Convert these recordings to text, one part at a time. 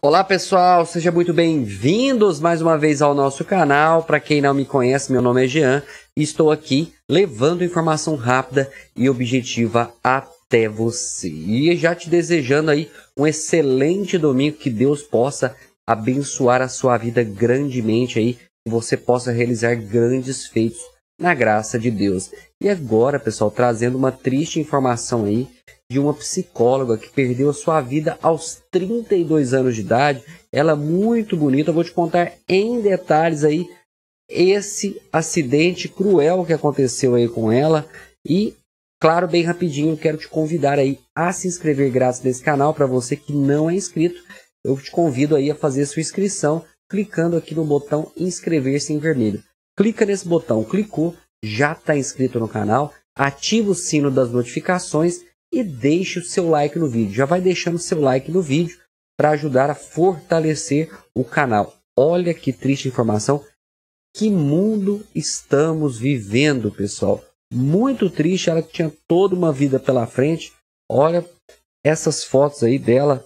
Olá pessoal, sejam muito bem-vindos mais uma vez ao nosso canal. Para quem não me conhece, meu nome é Jean e estou aqui levando informação rápida e objetiva até você. E já te desejando aí um excelente domingo, que Deus possa abençoar a sua vida grandemente aí, que você possa realizar grandes feitos na graça de Deus. E agora, pessoal, trazendo uma triste informação aí de uma psicóloga que perdeu a sua vida aos 32 anos de idade. Ela é muito bonita, eu vou te contar em detalhes aí esse acidente cruel que aconteceu aí com ela e claro, bem rapidinho, quero te convidar aí a se inscrever grátis nesse canal para você que não é inscrito. Eu te convido aí a fazer sua inscrição clicando aqui no botão inscrever-se em vermelho. Clica nesse botão, clicou, já está inscrito no canal, ativa o sino das notificações e deixe o seu like no vídeo. Já vai deixando seu like no vídeo para ajudar a fortalecer o canal. Olha que triste informação. Que mundo estamos vivendo, pessoal. Muito triste, ela tinha toda uma vida pela frente. Olha essas fotos aí dela,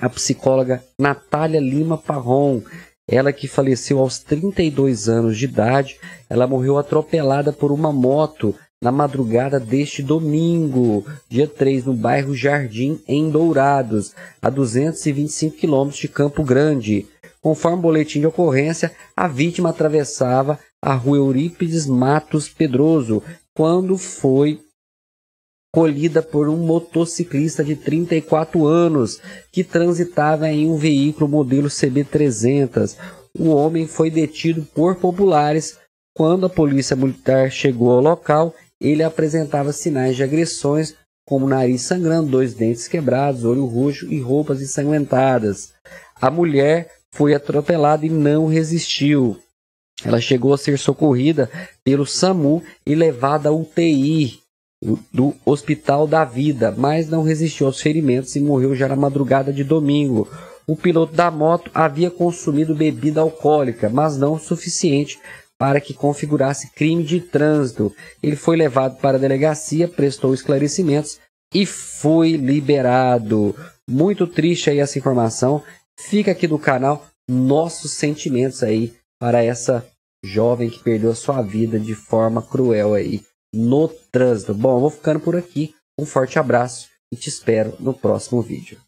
a psicóloga Natália Lima Parron. Ela que faleceu aos 32 anos de idade, ela morreu atropelada por uma moto na madrugada deste domingo, dia 3, no bairro Jardim, em Dourados, a 225 quilômetros de Campo Grande. Conforme o boletim de ocorrência, a vítima atravessava a rua Eurípides Matos Pedroso quando foi colhida por um motociclista de 34 anos que transitava em um veículo modelo CB300. O homem foi detido por populares quando a polícia militar chegou ao local ele apresentava sinais de agressões, como nariz sangrando, dois dentes quebrados, olho roxo e roupas ensanguentadas. A mulher foi atropelada e não resistiu. Ela chegou a ser socorrida pelo SAMU e levada à UTI do Hospital da Vida, mas não resistiu aos ferimentos e morreu já na madrugada de domingo. O piloto da moto havia consumido bebida alcoólica, mas não o suficiente para que configurasse crime de trânsito. Ele foi levado para a delegacia, prestou esclarecimentos e foi liberado. Muito triste aí essa informação. Fica aqui do canal nossos sentimentos aí para essa jovem que perdeu a sua vida de forma cruel aí no trânsito. Bom, vou ficando por aqui. Um forte abraço e te espero no próximo vídeo.